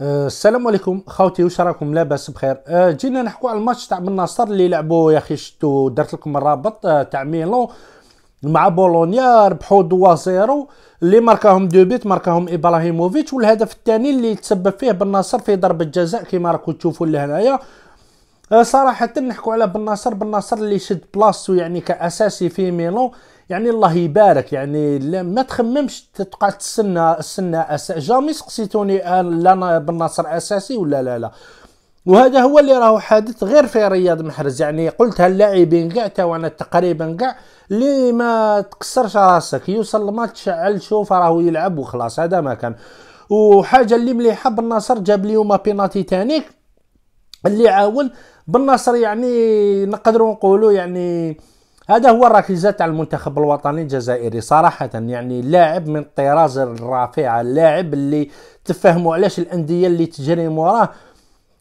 أه، السلام عليكم خاوتي واش راكم لاباس بخير أه، جينا نحكوا على الماتش تاع بن اللي لعبوا يا اخي شتو درت لكم الرابط أه، تاع ميلو مع بولونيا ربحوا 2 0 اللي ماركاهم دو بيت ماركاهم ابراهيموفيتش والهدف الثاني اللي تسبب فيه بن في ضربه جزاء كما راكم تشوفوا لهنايا أه، صراحة نحكو على بن ناصر بن ناصر اللي شد بلاصتو يعني كأساسي في ميلون يعني الله يبارك يعني ما تخممش تبقى تستنى تستنى أسا... جامي سقسيتوني أه، لا بن ناصر أساسي ولا لا لا وهذا هو اللي راهو حادث غير في رياض محرز يعني قلتها اللاعبين كاع وانا تقريبا كاع اللي ما تكسرش راسك يوصل الماتش على شوف راهو يلعب وخلاص هذا ما كان وحاجه اللي مليحه بن ناصر جاب ليوم بيناتي تانيك اللي عاون بالنصر يعني نقدروا نقولوا يعني هذا هو الركيزة تاع المنتخب الوطني الجزائري صراحة يعني لاعب من الطراز الرافعة اللاعب اللي تفهموا علاش الأندية اللي تجري موراه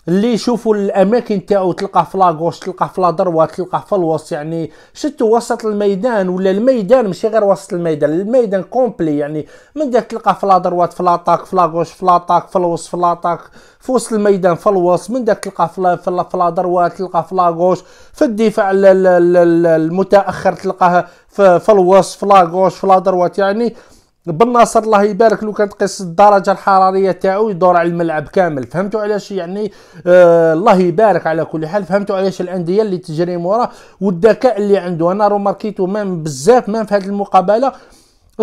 اللي يشوفوا الاماكن تاعو تلقاه في لاغوش تلقاه في لادروا تلقاه في الوسط يعني شتو وسط الميدان ولا الميدان ماشي غير وسط الميدان الميدان كومبلي يعني من داك تلقاه في لادروا في لاطاك في لاغوش في لاطاك في الوسط في لاطاك في وسط الميدان في الوسط من داك تلقاه في في لادروا تلقاه في لاغوش في الدفاع المتاخر تلقاه في الوسط في لاغوش في لادروا يعني بن ناصر الله يبارك لو كانت تقيس الدرجه الحراريه تاعو يدور على الملعب كامل فهمتوا علاش يعني آه الله يبارك على كل حال فهمتوا علاش الانديه اللي تجري موراه والذكاء اللي عنده انا روماركيتو مام بزاف مام في هذه المقابله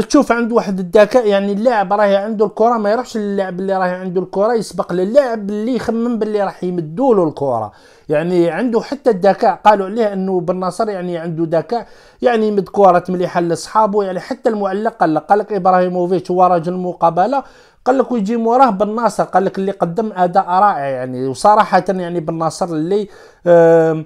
تشوف عند واحد الذكاء يعني اللاعب راهي عنده الكره ما يروحش للاعب اللي راهي عنده الكره يسبق للاعب اللي يخمم باللي راح يمدوا له الكره يعني عنده حتى الذكاء قالوا عليه انه بن يعني عنده ذكاء يعني يمد كرات مليحه لاصحابه يعني حتى المعلق قال لك قال لك ابراهيموفيتش هو رجل مقابله قال لك ويجي موراه بن ناصر قال لك اللي قدم اداء رائع يعني وصراحه يعني بن ناصر اللي آه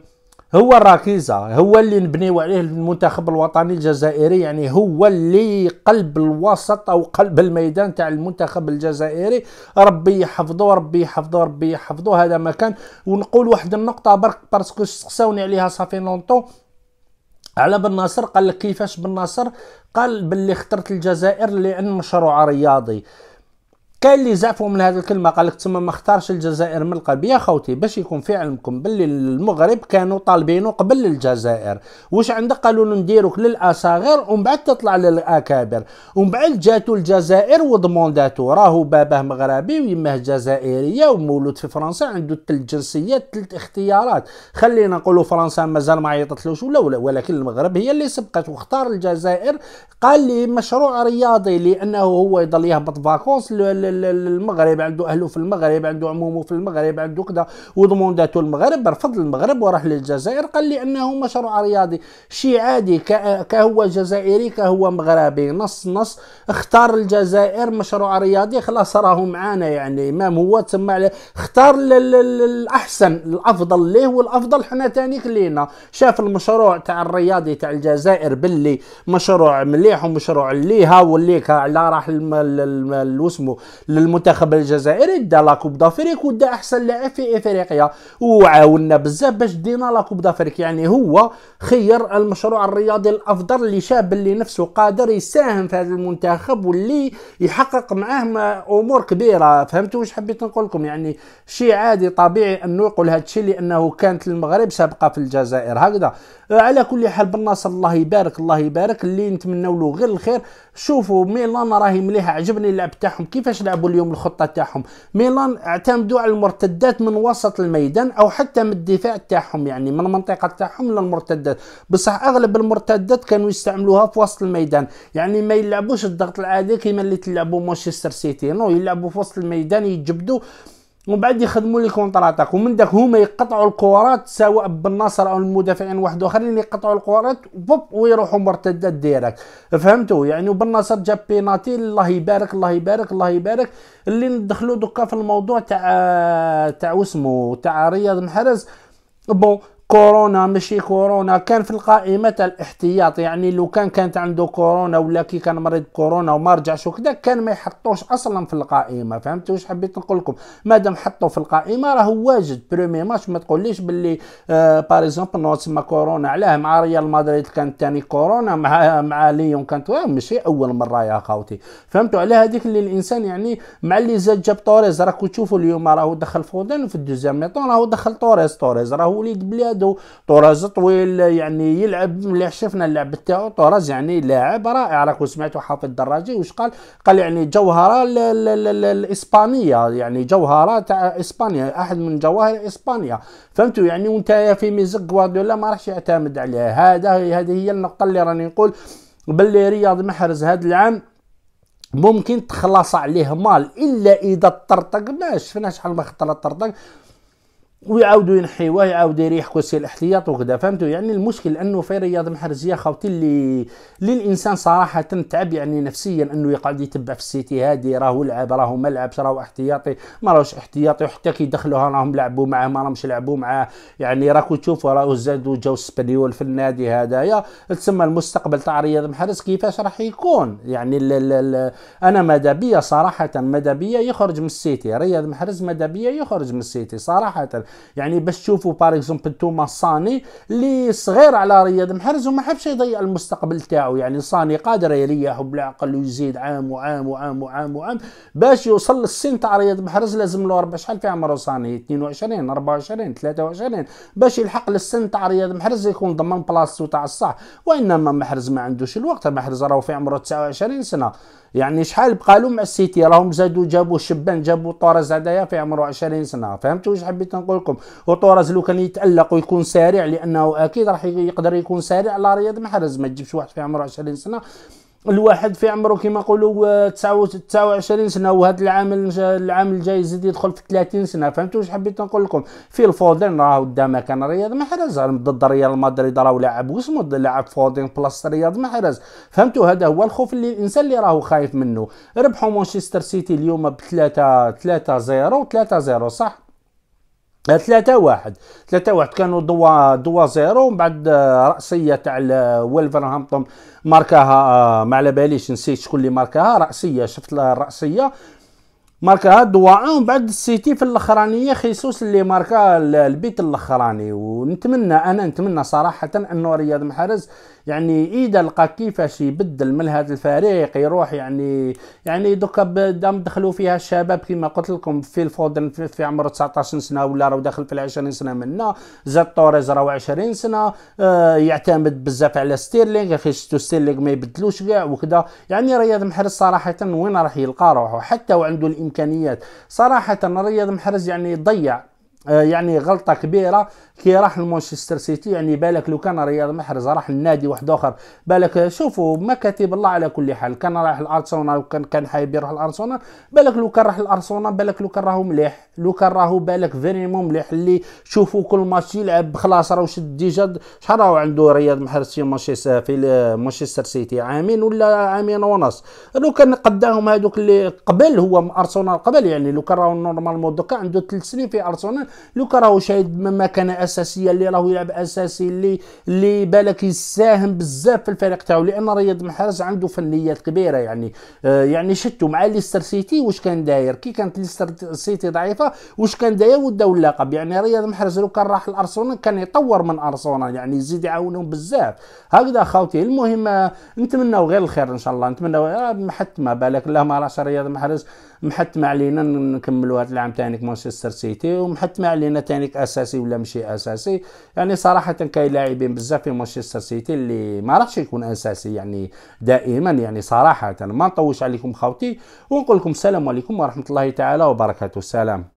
هو الركيزة هو اللي نبنيو عليه المنتخب الوطني الجزائري يعني هو اللي قلب الوسط أو قلب الميدان تاع المنتخب الجزائري ربي يحفظه ربي يحفظه ربي يحفظه هذا ما كان ونقول واحد النقطة برك باسكو سقساوني عليها صافي لونطون على بن ناصر قال لك كيفاش بن ناصر قال باللي اخترت الجزائر لان مشروع رياضي كاين اللي زعفوا من هذه الكلمه قال لك تما ما اختارش الجزائر من القلب يا خوتي باش يكون في علمكم باللي المغرب كانوا طالبينه قبل الجزائر واش عندك قالوا نديروك للاصاغر ومن بعد تطلع للاكابر ومن بعد جاتو الجزائر وضمونداتو راهو باباه مغربي ويماه جزائريه ومولود في فرنسا عنده ثلاث جنسيات ثلاث اختيارات خلينا نقولوا فرنسا مازال ما عيطتلوش ولا, ولا ولكن المغرب هي اللي سبقت واختار الجزائر قال لي مشروع رياضي لانه هو يضل يهبط فاكونس المغرب عنده اهله في المغرب عنده عمومه في المغرب عنده كذا وضمونداتو المغرب رفض المغرب وراح للجزائر قال لي انه مشروع رياضي شي عادي كهو جزائري كهو مغربي نص نص اختار الجزائر مشروع رياضي خلاص راهو معانا يعني مام هو تسمى اختار الاحسن الافضل ليه والافضل حنا تانيك لينا شاف المشروع تاع الرياضي تاع الجزائر باللي مشروع مليح ومشروع ليها وليك على راح الوسمو للمنتخب الجزائري دا لا كوب دافريك ودا احسن لاعب في افريقيا وعاونا بزاف باش دينا لا كوب دافريك يعني هو خير المشروع الرياضي الافضل لشاب اللي نفسه قادر يساهم في هذا المنتخب واللي يحقق معاه امور كبيره فهمتوا واش حبيت نقول لكم يعني شيء عادي طبيعي انه يقول هذا الشيء لانه كانت المغرب سابقه في الجزائر هكذا على كل حال بن ناصر الله يبارك الله يبارك اللي نتمنوا له غير الخير شوفوا ميلان راهي مليحه عجبني اللعب تاعهم كيفاش لعبوا اليوم الخطه تاعهم ميلان اعتمدوا على المرتدات من وسط الميدان او حتى من الدفاع تاعهم يعني من المنطقه تاعهم للمرتدات بصح اغلب المرتدات كانوا يستعملوها في وسط الميدان يعني ما يلعبوش الضغط العادي كيما اللي تلعبوا مانشستر سيتي نو يلعبوا في وسط الميدان يجبدوا ومن بعد يخدموا لي اتاك ومن داك هما يقطعوا الكورات سواء بالنصر او المدافعين واحد اخرين يقطعوا الكورات بوب ويروحوا مرتدات ديرك فهمتوا يعني بالنصر جاب بيناتي الله يبارك الله يبارك الله يبارك اللي ندخلوا دوكا في الموضوع تاع تاع واسمو تاع رياض محرز بون كورونا ماشي كورونا كان في القائمه تاع الاحتياط يعني لو كان كانت عنده كورونا ولا كي كان مريض بكورونا وما رجعش وكذا كان ما يحطوش اصلا في القائمه فهمت واش حبيت نقول لكم مادام حطوه في القائمه راه واجد برومي ماتش ما تقوليش باللي آه باغ اكزومبل نو تسمى كورونا علاه مع ريال مدريد كانت ثاني كورونا مع مع ليون كانت ماشي اول مره يا خاوتي فهمتوا على هذيك اللي الانسان يعني مع اللي زاد جاب توريز راكم تشوفوا اليوم راهو دخل فودن في الدوزيام ميطون راهو دخل توريز توريز راهو وليد بلي عنده طراز طويل يعني يلعب مليح شفنا اللعب تاعو طراز يعني لاعب رائع راكم سمعتوا حافظ الدراجي واش قال قال يعني جوهره الاسبانيه يعني جوهره تاع اسبانيا احد من جواهر اسبانيا فهمتوا يعني وانت في ميزك غوارديولا ما راحش يعتمد عليه هذا هذه هي النقطه اللي راني نقول باللي رياض محرز هذا العام ممكن تخلص عليه مال الا اذا طرطق ما شفنا شحال ما خطر طرطق ويعاودوا ينحيوا يعاودوا يريح كرسي الاحتياط وكذا فهمتوا يعني المشكل انه في رياض محرزيه خوتي اللي للانسان صراحه تعب يعني نفسيا انه يقعد يتبع في السيتي هادي راهو لعب راهو ما لعبش راهو احتياطي ما راهوش احتياطي وحتى كي دخلوها راهم لعبوا معاه ما راهمش لعبوا معاه يعني راكو تشوفوا راهو زادوا جو سبانيول في النادي هذايا تسمى المستقبل تاع رياض محرز كيفاش راح يكون يعني الـ الـ الـ انا ماذا بيا صراحه ماذا بيا يخرج من السيتي رياض محرز ماذا بيا يخرج من السيتي صراحه يعني باش تشوفوا بار اكزومبل توما صاني اللي صغير على رياض محرز وما حبش يضيع المستقبل تاعو يعني صاني قادر يريح بالعقل ويزيد عام وعام وعام وعام وعام باش يوصل للسن تاع رياض محرز لازم له ربع شحال في عمره صاني 22 24 23 باش يلحق للسن تاع رياض محرز يكون ضمن بلاصتو تاع الصح وانما محرز ما عندوش الوقت محرز راهو في عمره 29 سنه يعني شحال بقالو مع السيتي راهم زادوا جابوا شبان جابوا طورز هذايا في عمره 20 سنه فهمتوا واش حبيت نقول لكم وطورز لو كان يتالق ويكون سريع لانه اكيد راح يقدر يكون سريع على رياض محرز ما تجيبش واحد في عمره 20 سنه الواحد في عمره كما نقولوا 29 سنه وهذا العام العام الجاي يزيد يدخل في 30 سنه فهمتوا واش حبيت نقول لكم في الفودن راه قدامه كان رياض محرز ضد ريال مدريد راه لاعب واسمو لاعب فودن بلس رياض محرز فهمتوا هذا هو الخوف اللي الانسان اللي راهو خايف منه ربحوا مانشستر سيتي اليوم ب 3 3 0 3 0 صح آه، ثلاثة واحد ثلاثة واحد كانوا دوا دوا زيرو ومن بعد آه، رأسية تاع ولفرهامبتون ماركاها آه، ما على باليش نسيت شكون اللي ماركاها رأسية شفت الرأسية ماركا دواعون بعد السيتي في الاخرانيه خيسوس اللي ماركا البيت الاخراني ونتمنى انا نتمنى صراحه انه رياض محرز يعني اذا لقى كيفاش يبدل من هذا الفريق يروح يعني يعني دوكا دام دخلوا فيها الشباب كما قلت لكم في الفودن في, في عمر 19 سنه ولا راه داخل في ال 20 سنه منا زاد توريز راهو 20 سنه آه يعتمد بزاف على ستيرلينغ اخي شتو ستيرلينغ ما يبدلوش كاع وكذا يعني رياض محرز صراحه وين راح يلقى روحه حتى وعنده الامكانيات صراحه الرياض محرز يعني ضيع آه، يعني غلطه كبيره كي راح لمانشستر سيتي يعني بالك لو كان رياض محرز راح لنادي واحد اخر بالك آه، شوفوا مكاتب الله على كل حال كان راح لارسنال وكان كان حايب يروح لارسنال بالك لو كان راح لارسنال بالك لو كان راهو مليح لو كان راهو بالك فريمون مليح اللي شوفوا كل ماتش يلعب خلاص راهو شد ديجا شحال راهو عنده رياض محرز في مانشستر في مانشستر سيتي عامين ولا عامين ونص لو كان قداهم هذوك اللي قبل هو ارسنال قبل يعني لو كان راهو نورمالمون دوكا عنده ثلاث سنين في ارسنال لوكا راهو شايد مكانه اساسيه اللي راهو يلعب اساسي اللي اللي بالك يساهم بزاف في الفريق تاعو لان رياض محرز عنده فنيات كبيره يعني آه يعني شتو مع ليستر سيتي واش كان داير كي كانت ليستر سيتي ضعيفه واش كان داير وداو اللقب يعني رياض محرز لو كان راح لارسنال كان يطور من ارسنال يعني يزيد يعاونهم بزاف هكذا خاوتي المهم آه، نتمناو غير الخير ان شاء الله نتمناو آه، حتى ما بالك لا ما راهش رياض محرز محتمة علينا نكملوا هذا العام تانيك مانشستر سيتي ومحتمة علينا تانيك اساسي ولا ماشي اساسي يعني صراحه كاين لاعبين بزاف في مانشستر سيتي اللي ما راحش يكون اساسي يعني دائما يعني صراحه ما نطوش عليكم خاوتي ونقول لكم السلام عليكم ورحمه الله تعالى وبركاته السلام